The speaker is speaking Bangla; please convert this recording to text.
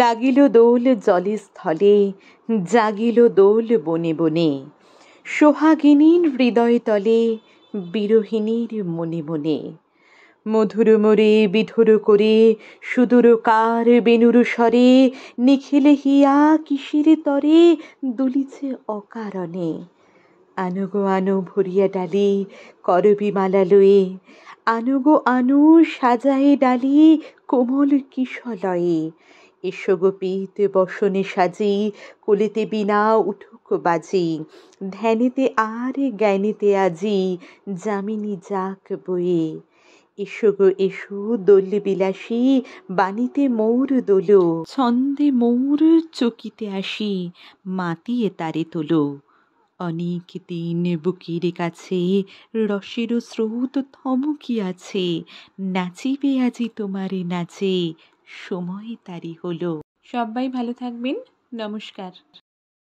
লাগিল দোল জলে স্থলে জাগিল দোল বনে বনে সোহাগিনীর হৃদয় তলে বিরোহিণীর মনে মনে মধুর মরে বিধুর করে সুদূর কার বেনুর স্বরে নিখিলে হিয়া কিসির তরে দুলিছে অকারণে আনুগো আনু ভরিয়া ডালি করবি মালা লয়ে আনুগো আনু সাজায়ে ডালি কোমল কিশলয়ে এসো গোপীত বসনে সাজি কোলেতে বিনা উঠুক বাজি ধ্যানেতে আর জ্ঞানেতে আজি যামিনী যাক বয়ে এসো গো এসো দোল বিলাসী বাণীতে মৌর দোল ছন্দে মৌর চকিতে আসি মাতিয়ে তারে তোলো অনেক দিন বুকির কাছে রসের স্রোত থমকি আছে নাচিবে আজি তোমারে নাচে সময় তারি হলো সবাই ভালো থাকবেন নমস্কার